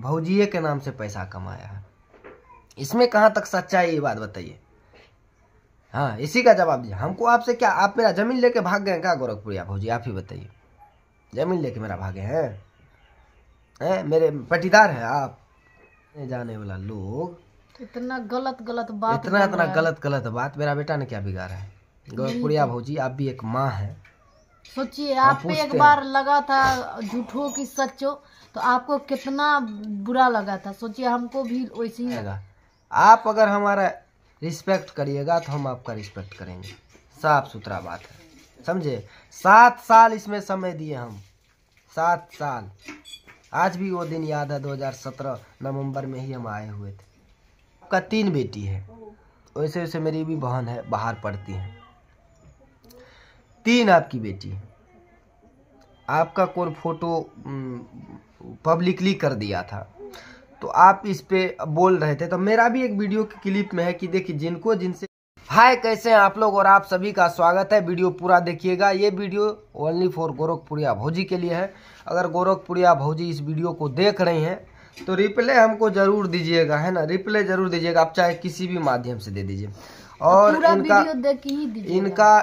भौजिए के नाम से पैसा कमाया है इसमें कहाँ तक सच्चाई ये बात बताइए हाँ इसी का जवाब दिया हमको आपसे क्या आप मेरा जमीन लेके भाग गए क्या गोरखपुरिया भौजी आप ही बताइए जमीन लेके मेरा भागे हैं है? मेरे पटीदार हैं आप जाने वाला लोग इतना गलत गलत बात इतना इतना गलत गलत बात मेरा बेटा ने क्या बिगाड़ा है गोरखपुरिया तो- भौजी आप भी एक माँ हैं सोचिए आप पे एक बार लगा था झूठो की सचो तो आपको कितना बुरा लगा था सोचिए हमको भी वैसे ही लगा आप अगर हमारा रिस्पेक्ट करिएगा तो हम आपका रिस्पेक्ट करेंगे साफ सुथरा बात है समझे सात साल इसमें समय दिए हम सात साल आज भी वो दिन याद है 2017 नवंबर में ही हम आए हुए थे आपका तीन बेटी है वैसे वैसे मेरी भी बहन है बाहर पढ़ती है तीन आपकी बेटी है आपका कोई फोटो पब्लिकली कर दिया था तो आप इस पे बोल रहे थे तो मेरा भी एक वीडियो के क्लिप में है कि देखिए जिनको जिनसे हाय कैसे हैं आप लोग और आप सभी का स्वागत है वीडियो पूरा देखिएगा ये वीडियो ओनली फॉर गोरखपुरिया भौजी के लिए है अगर गोरखपुरिया भौजी इस वीडियो को देख रहे हैं तो रिप्ले हमको ज़रूर दीजिएगा है ना रिप्ले ज़रूर दीजिएगा आप चाहे किसी भी माध्यम से दे दीजिए और इनका इनका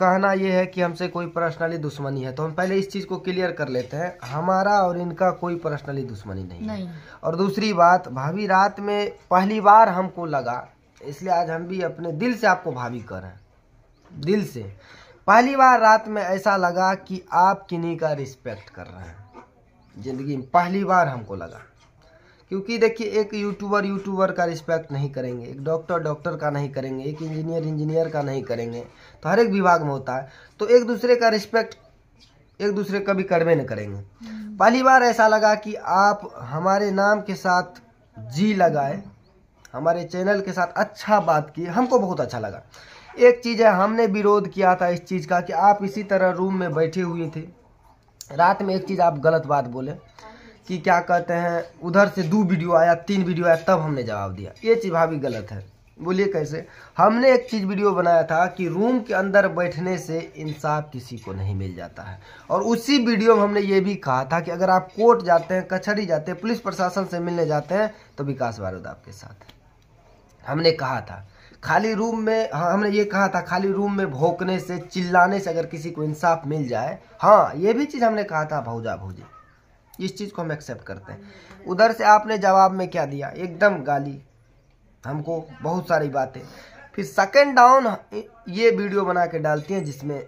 कहना यह है कि हमसे कोई पर्सनली दुश्मनी है तो हम पहले इस चीज़ को क्लियर कर लेते हैं हमारा और इनका कोई पर्सनली दुश्मनी नहीं, नहीं। है और दूसरी बात भाभी रात में पहली बार हमको लगा इसलिए आज हम भी अपने दिल से आपको भाभी कर रहे हैं दिल से पहली बार रात में ऐसा लगा कि आप किन्हीं का रिस्पेक्ट कर रहे हैं ज़िंदगी में पहली बार हमको लगा क्योंकि देखिए एक यूट्यूबर यूट्यूबर का रिस्पेक्ट नहीं करेंगे एक डॉक्टर डॉक्टर का नहीं करेंगे एक इंजीनियर इंजीनियर का नहीं करेंगे तो हर एक विभाग में होता है तो एक दूसरे का रिस्पेक्ट एक दूसरे कभी करवे नहीं करेंगे हम्म। पहली बार ऐसा लगा कि आप हमारे नाम के साथ जी लगाए हमारे चैनल के साथ अच्छा बात की हमको बहुत अच्छा लगा एक चीज़ है हमने विरोध किया था इस चीज़ का कि आप इसी तरह रूम में बैठे हुए थे रात में एक चीज़ आप गलत बात बोले कि क्या कहते हैं उधर से दो वीडियो आया तीन वीडियो आया तब हमने जवाब दिया ये चीज़ भाभी गलत है बोलिए कैसे हमने एक चीज़ वीडियो बनाया था कि रूम के अंदर बैठने से इंसाफ किसी को नहीं मिल जाता है और उसी वीडियो में हमने ये भी कहा था कि अगर आप कोर्ट जाते हैं कचहरी जाते हैं पुलिस प्रशासन से मिलने जाते हैं तो विकास बारूद आपके साथ हमने कहा था खाली रूम में हाँ हमने ये कहा था खाली रूम में भोंकने से चिल्लाने से अगर किसी को इंसाफ मिल जाए हाँ ये भी चीज़ हमने कहा था भौजा भौजी इस चीज़ को हम एक्सेप्ट करते हैं उधर से आपने जवाब में क्या दिया एकदम गाली हमको बहुत सारी बातें फिर सेकेंड डाउन ये वीडियो बना के डालती हैं जिसमें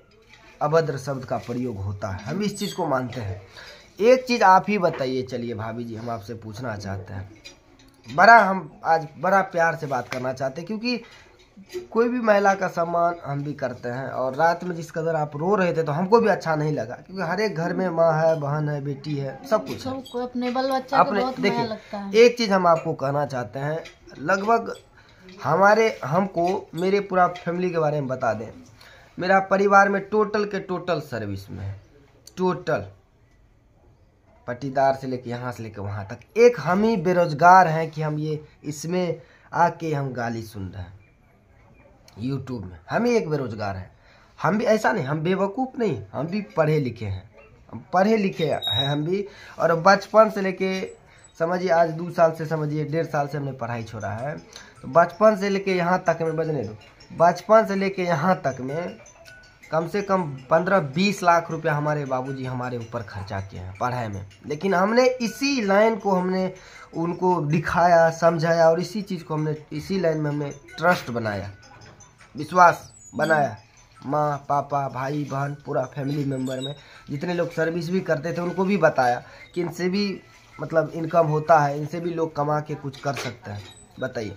अभद्र शब्द का प्रयोग होता है हम इस चीज़ को मानते हैं एक चीज़ आप ही बताइए चलिए भाभी जी हम आपसे पूछना चाहते हैं बड़ा हम आज बड़ा प्यार से बात करना चाहते हैं क्योंकि कोई भी महिला का सम्मान हम भी करते हैं और रात में जिस कदर आप रो रहे थे तो हमको भी अच्छा नहीं लगा क्योंकि हर एक घर में माँ है बहन है बेटी है सब कुछ सबको अपने बल बच्चा अपने देखिए एक चीज हम आपको कहना चाहते हैं लगभग हमारे हमको मेरे पूरा फैमिली के बारे में बता दें मेरा परिवार में टोटल के टोटल सर्विस में है टोटल पटीदार से लेके यहाँ से लेके वहाँ तक एक हम ही बेरोजगार हैं कि हम ये इसमें आके हम गाली सुन रहे हैं यूट्यूब में हम ही एक बेरोजगार हैं हम भी ऐसा नहीं हम बेवकूफ़ नहीं हम भी पढ़े लिखे हैं हम पढ़े लिखे हैं हम भी और बचपन से लेके समझिए आज दो साल से समझिए डेढ़ साल से हमने पढ़ाई छोड़ा है तो बचपन से लेके यहाँ तक में बजने दो बचपन से लेके यहाँ तक में कम से कम पंद्रह बीस लाख रुपया हमारे बाबूजी हमारे ऊपर खर्चा किए हैं पढ़ाई में लेकिन हमने इसी लाइन को हमने उनको दिखाया समझाया और इसी चीज़ को हमने इसी लाइन में हमने ट्रस्ट बनाया विश्वास बनाया माँ पापा भाई बहन पूरा फैमिली मेम्बर में जितने लोग सर्विस भी करते थे उनको भी बताया कि इनसे भी मतलब इनकम होता है इनसे भी लोग कमा के कुछ कर सकते हैं बताइए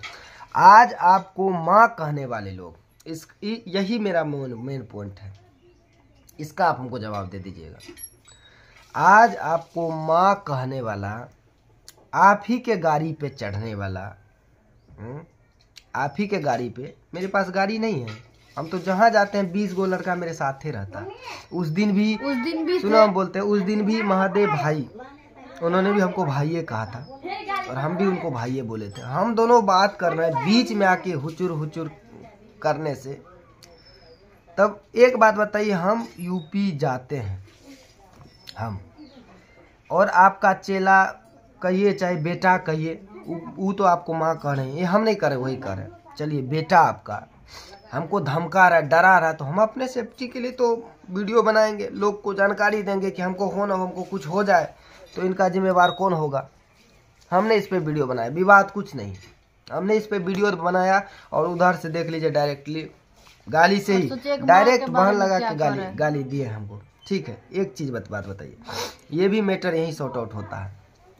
आज आपको माँ कहने वाले लोग इस यही मेरा मेन पॉइंट है इसका आप हमको जवाब दे दीजिएगा आज आपको माँ कहने वाला आप ही के गाड़ी पे चढ़ने वाला हम्म, आप ही के गाड़ी पे मेरे पास गाड़ी नहीं है हम तो जहाँ जाते हैं बीस गो लड़का मेरे साथ ही रहता उस दिन भी उस दिन भी सुनो हम बोलते हैं उस दिन भी महादेव भाई उन्होंने भी हमको भाइये कहा था और हम भी उनको भाइये बोले थे हम दोनों बात कर रहे हैं बीच में आके हुचुर हुचुर करने से तब एक बात बताइए हम यूपी जाते हैं हम और आपका चेला कहिए चाहे बेटा कहिए वो तो आपको माँ कह रहे हैं ये हम नहीं करें वही कर रहे चलिए बेटा आपका हमको धमका रहा है डरा रहा है तो हम अपने सेफ्टी के लिए तो वीडियो बनाएंगे लोग को जानकारी देंगे कि हमको हो ना हमको कुछ हो जाए तो इनका जिम्मेवार कौन होगा हमने इस पर वीडियो बनाया विवाद कुछ नहीं हमने इस पर वीडियो बनाया और उधर से देख लीजिए डायरेक्टली गाली से ही डायरेक्ट तो बहन लगा के गाली गाली दिए हमको ठीक है एक चीज़ बत बात बताइए ये भी मैटर यहीं सॉर्ट आउट होता है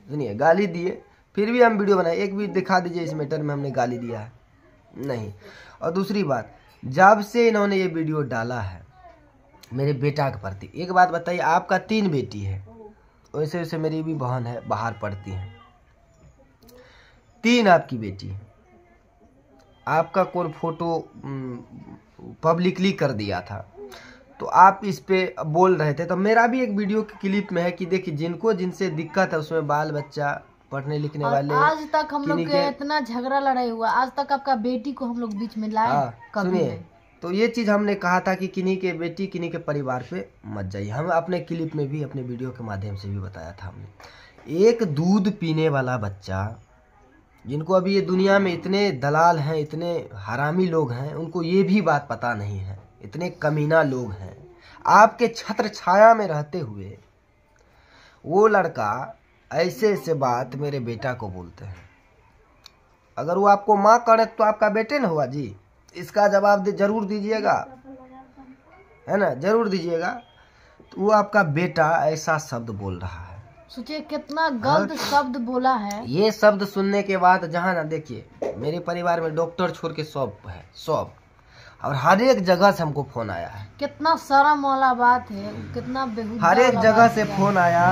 सुनिए गाली दिए फिर भी हम वीडियो बनाए एक भी दिखा दीजिए इस मैटर में हमने गाली दिया है नहीं और दूसरी बात जब से इन्होंने ये वीडियो डाला है मेरे बेटा के प्रति एक बात बताइए आपका तीन बेटी है वैसे वैसे मेरी भी बहन है बाहर पढ़ती है तीन आपकी बेटी है आपका कौन फोटो पब्लिकली कर दिया था तो आप इस पर बोल रहे थे तो मेरा भी एक वीडियो की क्लिप में है कि देखिए जिनको जिनसे दिक्कत है उसमें बाल बच्चा पढ़ने लिखने वाले आज तक हम लोग इतना झगड़ा लड़ाई हुआ आज तक आपका बेटी को हम लोग बीच में लाए हाँ, कभी तो ये चीज़ हमने कहा था कि किन्हीं के बेटी किन्हीं के परिवार पे मत जाइए हम अपने क्लिप में भी अपने वीडियो के माध्यम से भी बताया था हमने एक दूध पीने वाला बच्चा जिनको अभी ये दुनिया में इतने दलाल हैं इतने हरामी लोग हैं उनको ये भी बात पता नहीं है इतने कमीना लोग हैं आपके छत्र छाया में रहते हुए वो लड़का ऐसे ऐसे बात मेरे बेटा को बोलते हैं अगर वो आपको माँ करे तो आपका बेटे न हुआ जी इसका जवाब दे जरूर दीजिएगा है ना जरूर दीजिएगा तो वो आपका बेटा ऐसा शब्द बोल रहा है सोचिए कितना गलत हाँ। शब्द बोला है ये शब्द सुनने के बाद जहाँ ना देखिए मेरे परिवार में डॉक्टर छोड़ के सब है सब और हर एक जगह से हमको फोन आया है कितना शर्म वाला बात है कितना हर एक जगह से फोन आया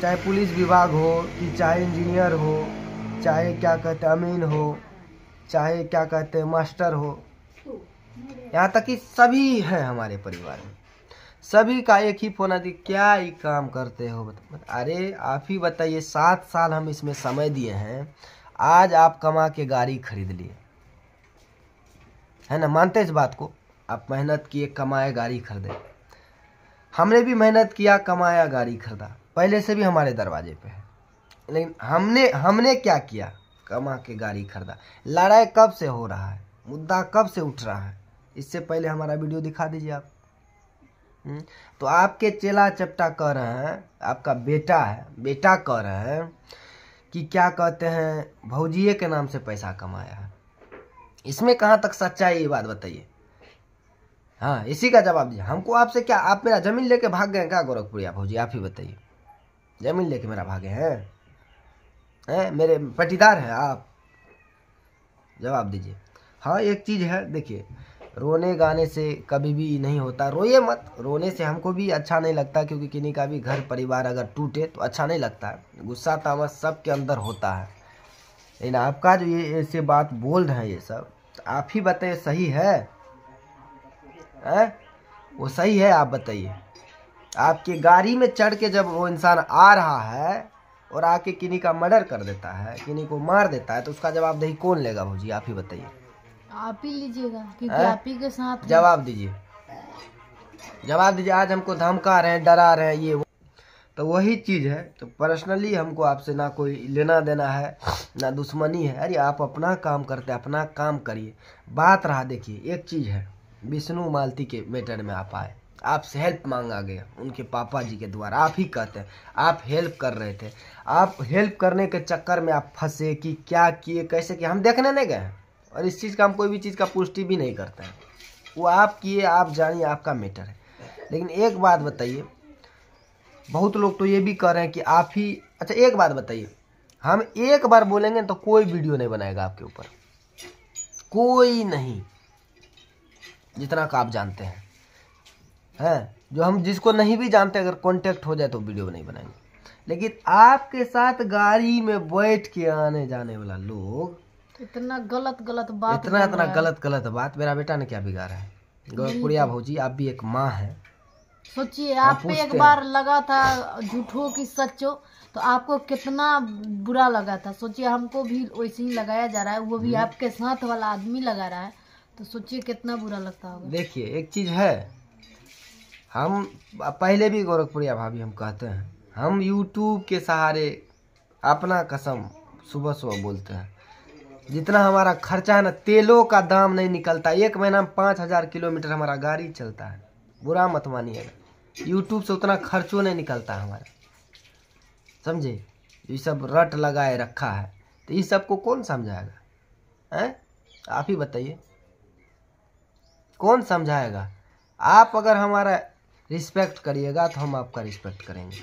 चाहे पुलिस विभाग हो कि चाहे इंजीनियर हो चाहे क्या कहते हैं अमीन हो चाहे क्या कहते हैं मास्टर हो यहाँ तक कि सभी हैं हमारे परिवार में सभी का एक ही फोन आती क्या ही काम करते हो अरे आप ही बताइए सात साल हम इसमें समय दिए हैं आज आप कमा के गाड़ी खरीद लिए है ना मानते इस बात को आप मेहनत किए कमाए गाड़ी खरीदे हमने भी मेहनत किया कमाया गाड़ी खरीदा पहले से भी हमारे दरवाजे पे है लेकिन हमने हमने क्या किया कमा के गाड़ी खरीदा लड़ाई कब से हो रहा है मुद्दा कब से उठ रहा है इससे पहले हमारा वीडियो दिखा दीजिए आप हम्म, तो आपके चेला चपटा कह रहे हैं आपका बेटा है बेटा कह रहे हैं कि क्या कहते हैं भौजिए के नाम से पैसा कमाया है इसमें कहाँ तक सच्चाई ये बात बताइए हाँ इसी का जवाब दीजिए हमको आपसे क्या आप मेरा जमीन लेके भाग गए क्या गोरखपुरिया भौजी आप ही बताइए जमीन लेके मेरा भागे हैं हैं मेरे पटीदार हैं आप जवाब दीजिए हाँ एक चीज़ है देखिए रोने गाने से कभी भी नहीं होता रोइए मत रोने से हमको भी अच्छा नहीं लगता क्योंकि किन्हीं का भी घर परिवार अगर टूटे तो अच्छा नहीं लगता गुस्सा तामस सब के अंदर होता है लेकिन आपका जो ये ऐसे बात बोल रहे हैं ये सब तो आप ही बताइए सही है, है? वो सही है आप बताइए आपकी गाड़ी में चढ़ के जब वो इंसान आ रहा है और आके किन्हीं का मर्डर कर देता है किन्हीं को मार देता है तो उसका दही कौन लेगा भाजी आप ही बताइए आप ही लीजिएगा क्योंकि आप ही के साथ जवाब दीजिए जवाब दीजिए आज हमको धमका रहे हैं डरा रहे हैं ये वो तो वही चीज़ है तो पर्सनली हमको आपसे ना कोई लेना देना है ना दुश्मनी है अरे आप अपना काम करते अपना काम करिए बात रहा देखिए एक चीज़ है विष्णु मालती के मैटर में आप आए आपसे हेल्प मांगा गया उनके पापा जी के द्वारा आप ही कहते हैं आप हेल्प कर रहे थे आप हेल्प करने के चक्कर में आप फंसे कि क्या किए कैसे किए हम देखने नहीं गए और इस चीज़ का हम कोई भी चीज़ का पुष्टि भी नहीं करते हैं वो आप किए आप जानिए आपका मैटर है लेकिन एक बात बताइए बहुत लोग तो ये भी कह रहे हैं कि आप ही अच्छा एक बात बताइए हम एक बार बोलेंगे तो कोई वीडियो नहीं बनाएगा आपके ऊपर कोई नहीं जितना का आप जानते हैं हैं जो हम जिसको नहीं भी जानते अगर कॉन्टेक्ट हो जाए तो वीडियो नहीं बनाएंगे लेकिन आपके साथ गाड़ी में बैठ के आने जाने वाला लोग इतना गलत गलत बात इतना इतना गलत गलत बात मेरा बेटा ने क्या बिगाड़ा है गौरपुरिया भौजी आप भी एक माँ है सोचिए आप पे एक बार लगा था झूठो की सचो तो आपको कितना बुरा लगा था सोचिए हमको भी वैसे ही लगाया जा रहा है वो भी हम्म। आपके साथ वाला आदमी लगा रहा है तो सोचिए कितना बुरा लगता होगा देखिए एक चीज है हम पहले भी गोरखपुरिया भाभी हम कहते हैं हम यूट्यूब के सहारे अपना कसम सुबह सुबह बोलते हैं जितना हमारा खर्चा है ना तेलों का दाम नहीं निकलता एक महीना में पाँच हज़ार किलोमीटर हमारा गाड़ी चलता है बुरा मत मानिएगा यूट्यूब से उतना खर्चो नहीं निकलता हमारा समझे ये सब रट लगाए रखा है तो इस सबको कौन समझाएगा हैं आप ही बताइए कौन समझाएगा आप अगर हमारा रिस्पेक्ट करिएगा तो हम आपका रिस्पेक्ट करेंगे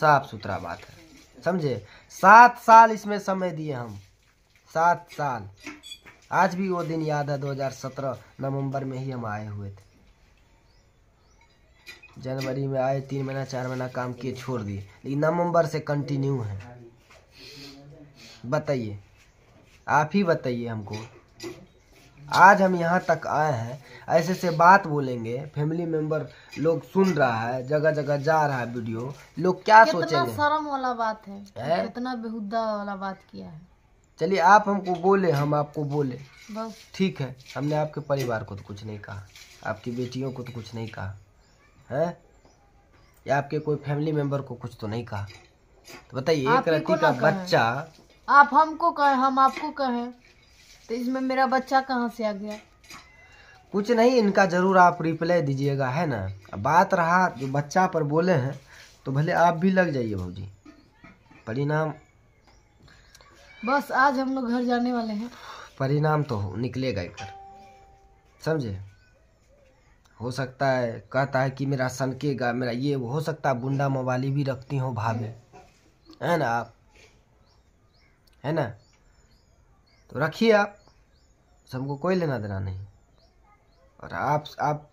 साफ सुथरा बात है समझे सात साल इसमें समय दिए हम सात साल आज भी वो दिन याद है 2017 नवंबर में ही हम आए हुए थे जनवरी में आए तीन महीना चार महीना काम किए छोड़ दिए लेकिन नवंबर से कंटिन्यू है बताइए आप ही बताइए हमको आज हम यहाँ तक आए हैं ऐसे से बात बोलेंगे फैमिली मेंबर लोग सुन रहा है जगह जगह जा रहा है वीडियो लोग क्या सोचेंगे शर्म वाला बात है, कितना बेहुदा वाला बात किया है चलिए आप हमको बोले हम आपको बोले बस ठीक है हमने आपके परिवार को तो कुछ नहीं कहा आपकी बेटियों को तो कुछ नहीं कहा है या आपके कोई फैमिली मेंबर को कुछ तो नहीं कहा तो बताइए एक रति का बच्चा आप हमको कहें हम आपको कहें तो इसमें मेरा बच्चा कहाँ से आ गया कुछ नहीं इनका ज़रूर आप रिप्लाई दीजिएगा है ना बात रहा जो बच्चा पर बोले हैं तो भले आप भी लग जाइए भाजी परिणाम बस आज हम लोग घर जाने वाले हैं परिणाम तो हो निकलेगा इधर समझे हो सकता है कहता है कि मेरा सनकेगा मेरा ये हो सकता है बुंडा मोबाली भी रखती हो भाभी है ना आप है ना तो रखिए आप से तो हमको कोई लेना देना नहीं और आप आप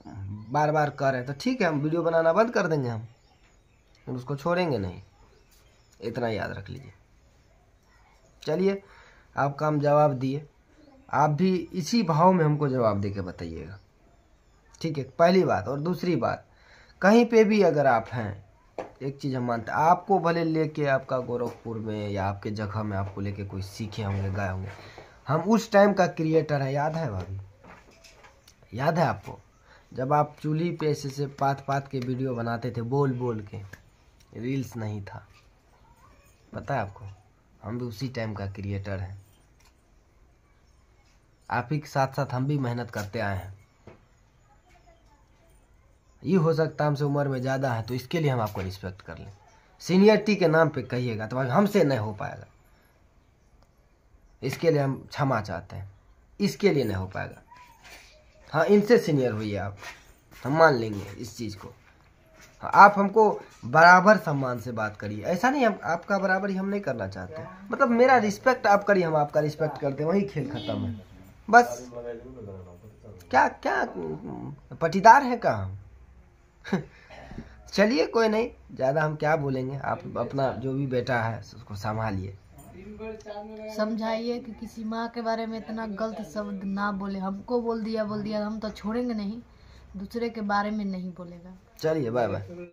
बार बार कर रहे हैं तो ठीक है हम वीडियो बनाना बंद कर देंगे हम तो उसको छोड़ेंगे नहीं इतना याद रख लीजिए चलिए आपका हम जवाब दिए आप भी इसी भाव में हमको जवाब दे के बताइएगा ठीक है पहली बात और दूसरी बात कहीं पे भी अगर आप हैं एक चीज़ हम मानते हैं आपको भले लेके आपका गोरखपुर में या आपके जगह में आपको लेके कोई सीखे होंगे गए होंगे हम उस टाइम का क्रिएटर है याद है भाभी याद है आपको जब आप चूल्ही पे ऐसे से पात पात के वीडियो बनाते थे बोल बोल के रील्स नहीं था पता है आपको हम भी उसी टाइम का क्रिएटर हैं आप ही के साथ साथ हम भी मेहनत करते आए हैं ये हो सकता है हमसे उम्र में ज़्यादा है तो इसके लिए हम आपको रिस्पेक्ट कर लें सीनियरिटी के नाम पे कहिएगा तो भाई हमसे नहीं हो पाएगा इसके लिए हम क्षमा चाहते हैं इसके लिए नहीं हो पाएगा हाँ इनसे सीनियर हुई आप हम मान लेंगे इस चीज़ को हाँ, आप हमको बराबर सम्मान से बात करिए ऐसा नहीं हम आपका ही हम नहीं करना चाहते मतलब मेरा रिस्पेक्ट आप करिए हम आपका रिस्पेक्ट करते हैं वही खेल ख़त्म है बस क्या क्या पटीदार है क्या हम चलिए कोई नहीं ज़्यादा हम क्या बोलेंगे आप अपना जो भी बेटा है उसको संभालिए समझाइए कि किसी माँ के बारे में इतना गलत शब्द ना बोले हमको बोल दिया बोल दिया हम तो छोड़ेंगे नहीं दूसरे के बारे में नहीं बोलेगा चलिए बाय बाय